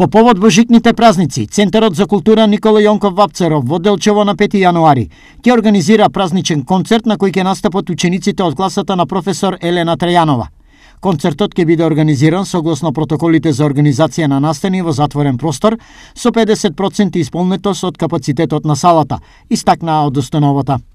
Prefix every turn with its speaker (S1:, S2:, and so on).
S1: По повод божитните празници, Центарот за култура Никола Јонков Вапцаров во Делчево на 5 јануари ќе организира празничен концерт на кој ќе настапат учениците од класата на професор Елена Трајанова. Концертот ќе биде организиран согласно протоколите за организација на настани во затворен простор со 50% исполнетост од капацитетот на салата, истакнаа од установата.